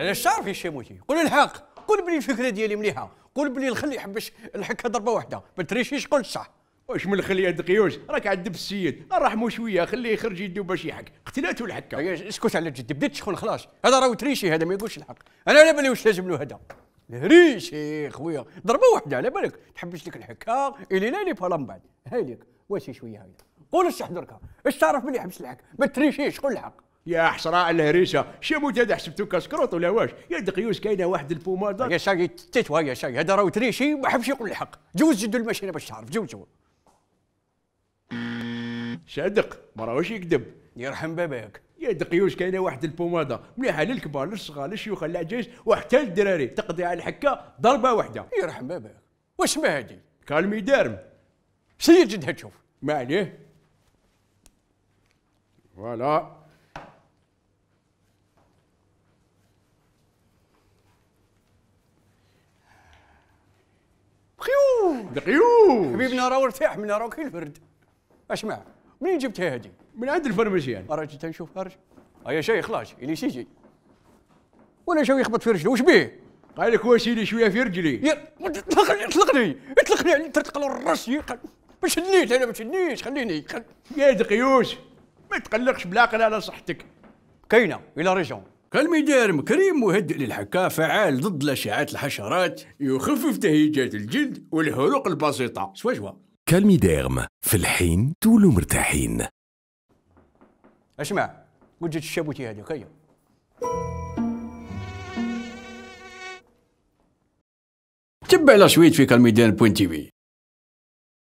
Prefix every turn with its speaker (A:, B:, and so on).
A: علاش تعرف شي وجهي قول الحق قول بلي الفكره ديالي مليحه قول بلي الخلي يحبش الحكه ضربه واحده ما تريشيش قول صح واش من الخلي يا دقيوش راك عذب السيد ارحمو شويه خليه يخرج يدو باش يحك قتلاتو الحكه اسكت على جدي بديت تشخون خلاص هذا راه تريشي هذا ما يقولش الحق انا على بالي واش لازم له هذا ريشي خويا ضربه واحده على بالك تحبش لك الحكه الي لا لي فالا من بعد هايليك واش شويه هايله قول الصح دركا اش تعرف بلي حبس الحك ما تريشيش قول الحق يا حصراء الهريسه شي شمو هذا حسبتو كسكروط ولا واش يا دقيوس كاينه واحد البوماده يا شاي تتوا يا شاي هذا راهو تريشي ما حبش يقول الحق جوز جدو الماشينه باش تعرف جوز جوز شادق ما راهوش يكذب يرحم باباك يا دقيوش كاينه واحد البوماده مليحه للكبار للصغار للشيوخ للعجيز وحتى للدراري تقضي على الحكه ضربه واحده يرحم باباك واش ما هادي كالمي دارم سير جدها تشوف ما عليه فوالا دقيوش حبيبنا راه ارتاح من راه كل البرد اسمع منين جبتها هذه؟ من عند الفرمشي يعني اراجل تنشوف اراجل يا شيخ لاش اللي سيجي ولا شو يخبط في رجله وش بيه؟ قال لك واش لي شويه في رجلي اطلقني اطلقني اطلقني على يعني ترتقل الراس ما شنيت انا ما شدنيش خليني خل... يا دقيوش ما تقلقش بالعقل على صحتك كاينه الى ريجون كالمدير كريم مهدئ للحكة فعال ضد الأشعات الحشرات يخفف تهيجات الجلد والحروق البسيطة سواجوا كالميديرم في الحين تولوا مرتاحين اسمع وجد الشابوتي هذه هيا تبع لا سويت في كالميديرم بوين تي في